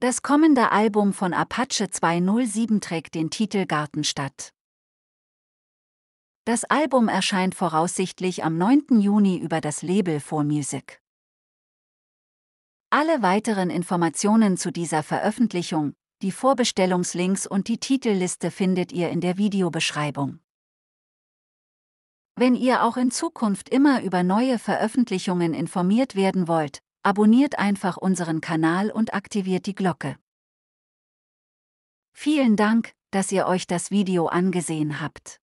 Das kommende Album von Apache 207 trägt den Titel Gartenstadt. Das Album erscheint voraussichtlich am 9. Juni über das Label 4Music. Alle weiteren Informationen zu dieser Veröffentlichung, die Vorbestellungslinks und die Titelliste findet ihr in der Videobeschreibung. Wenn ihr auch in Zukunft immer über neue Veröffentlichungen informiert werden wollt, abonniert einfach unseren Kanal und aktiviert die Glocke. Vielen Dank, dass ihr euch das Video angesehen habt.